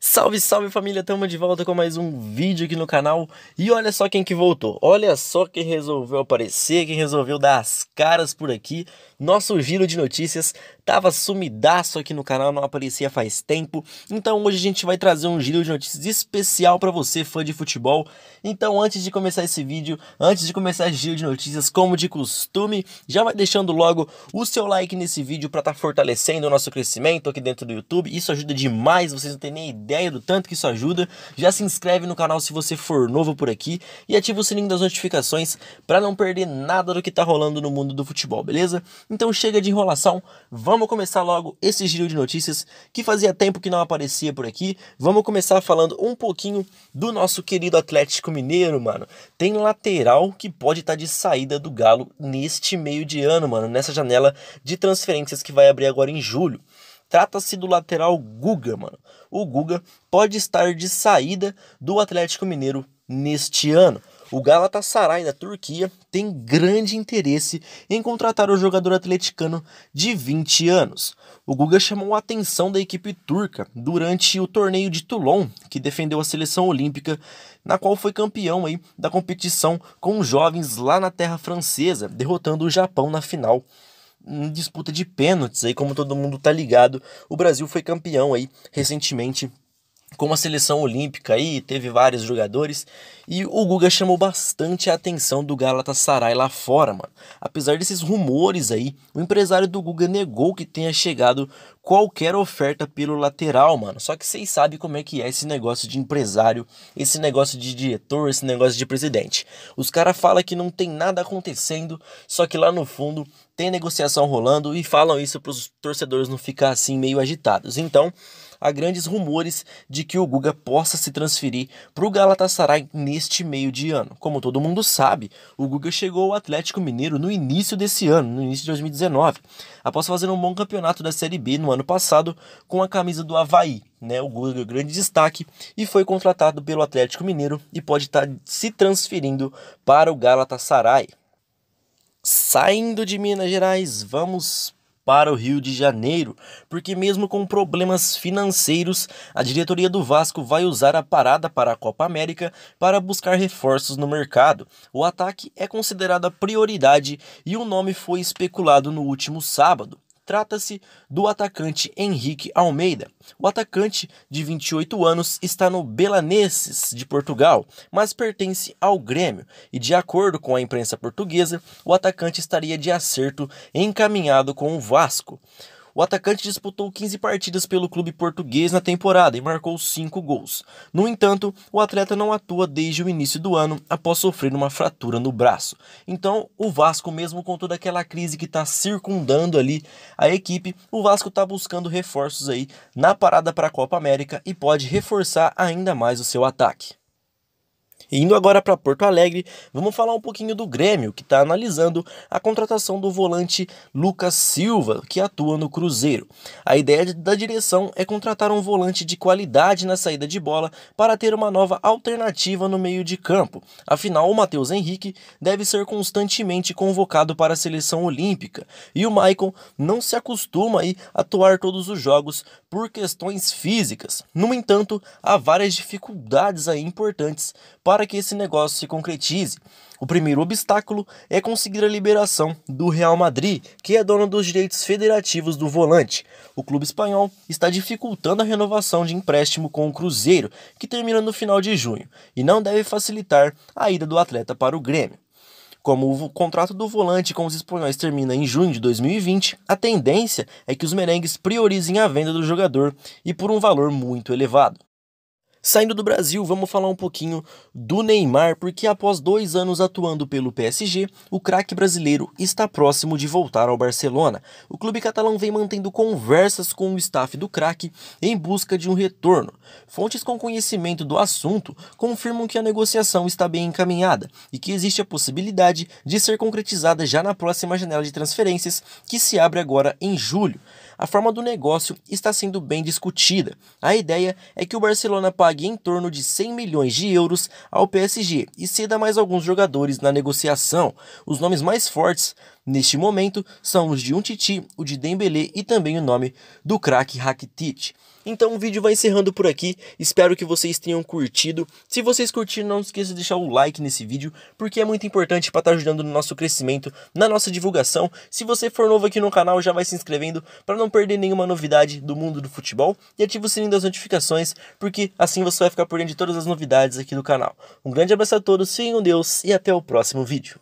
Salve, salve família, tamo de volta com mais um vídeo aqui no canal E olha só quem que voltou, olha só quem resolveu aparecer, quem resolveu dar as caras por aqui Nosso giro de notícias Tava sumidaço aqui no canal, não aparecia faz tempo. Então hoje a gente vai trazer um giro de notícias especial para você, fã de futebol. Então antes de começar esse vídeo, antes de começar esse giro de notícias, como de costume, já vai deixando logo o seu like nesse vídeo para estar tá fortalecendo o nosso crescimento aqui dentro do YouTube. Isso ajuda demais, vocês não têm nem ideia do tanto que isso ajuda. Já se inscreve no canal se você for novo por aqui e ativa o sininho das notificações para não perder nada do que tá rolando no mundo do futebol, beleza? Então chega de enrolação, vamos Vamos começar logo esse giro de notícias que fazia tempo que não aparecia por aqui. Vamos começar falando um pouquinho do nosso querido Atlético Mineiro, mano. Tem lateral que pode estar tá de saída do Galo neste meio de ano, mano, nessa janela de transferências que vai abrir agora em julho. Trata-se do lateral Guga, mano. O Guga pode estar de saída do Atlético Mineiro neste ano. O Galatasaray da Turquia tem grande interesse em contratar o jogador atleticano de 20 anos. O Guga chamou a atenção da equipe turca durante o torneio de Toulon, que defendeu a seleção olímpica, na qual foi campeão aí da competição com jovens lá na terra francesa, derrotando o Japão na final em disputa de pênaltis aí, como todo mundo tá ligado. O Brasil foi campeão aí recentemente como a seleção olímpica aí teve vários jogadores e o Guga chamou bastante a atenção do Galatasaray lá fora, mano. Apesar desses rumores aí, o empresário do Guga negou que tenha chegado qualquer oferta pelo lateral, mano. Só que vocês sabem como é que é esse negócio de empresário, esse negócio de diretor, esse negócio de presidente. Os caras falam que não tem nada acontecendo, só que lá no fundo tem negociação rolando e falam isso para os torcedores não ficar assim meio agitados. Então, há grandes rumores de que o Guga possa se transferir para o Galatasaray neste meio de ano. Como todo mundo sabe, o Guga chegou ao Atlético Mineiro no início desse ano, no início de 2019, após fazer um bom campeonato da Série B no ano passado com a camisa do Havaí. Né, o Guga grande destaque e foi contratado pelo Atlético Mineiro e pode estar tá se transferindo para o Galatasaray. Saindo de Minas Gerais, vamos para o Rio de Janeiro, porque, mesmo com problemas financeiros, a diretoria do Vasco vai usar a parada para a Copa América para buscar reforços no mercado. O ataque é considerado a prioridade e o nome foi especulado no último sábado. Trata-se do atacante Henrique Almeida. O atacante, de 28 anos, está no Belenenses de Portugal, mas pertence ao Grêmio. E de acordo com a imprensa portuguesa, o atacante estaria de acerto encaminhado com o Vasco. O atacante disputou 15 partidas pelo clube português na temporada e marcou 5 gols. No entanto, o atleta não atua desde o início do ano após sofrer uma fratura no braço. Então, o Vasco, mesmo com toda aquela crise que está circundando ali a equipe, o Vasco está buscando reforços aí na parada para a Copa América e pode reforçar ainda mais o seu ataque. Indo agora para Porto Alegre, vamos falar um pouquinho do Grêmio, que está analisando a contratação do volante Lucas Silva, que atua no Cruzeiro. A ideia da direção é contratar um volante de qualidade na saída de bola para ter uma nova alternativa no meio de campo. Afinal, o Matheus Henrique deve ser constantemente convocado para a seleção olímpica e o Maicon não se acostuma a atuar todos os jogos por questões físicas. No entanto, há várias dificuldades aí importantes para para que esse negócio se concretize. O primeiro obstáculo é conseguir a liberação do Real Madrid, que é dono dos direitos federativos do volante. O clube espanhol está dificultando a renovação de empréstimo com o Cruzeiro, que termina no final de junho, e não deve facilitar a ida do atleta para o Grêmio. Como o contrato do volante com os espanhóis termina em junho de 2020, a tendência é que os merengues priorizem a venda do jogador e por um valor muito elevado. Saindo do Brasil, vamos falar um pouquinho do Neymar, porque após dois anos atuando pelo PSG, o craque brasileiro está próximo de voltar ao Barcelona. O clube catalão vem mantendo conversas com o staff do craque em busca de um retorno. Fontes com conhecimento do assunto confirmam que a negociação está bem encaminhada e que existe a possibilidade de ser concretizada já na próxima janela de transferências, que se abre agora em julho a forma do negócio está sendo bem discutida. A ideia é que o Barcelona pague em torno de 100 milhões de euros ao PSG e ceda mais alguns jogadores na negociação. Os nomes mais fortes Neste momento, são os de um Titi, o de Dembélé e também o nome do craque Rakitic. Então o vídeo vai encerrando por aqui, espero que vocês tenham curtido. Se vocês curtiram, não esqueça de deixar o like nesse vídeo, porque é muito importante para estar tá ajudando no nosso crescimento, na nossa divulgação. Se você for novo aqui no canal, já vai se inscrevendo para não perder nenhuma novidade do mundo do futebol e ativa o sininho das notificações, porque assim você vai ficar por dentro de todas as novidades aqui do canal. Um grande abraço a todos, fiquem com Deus e até o próximo vídeo.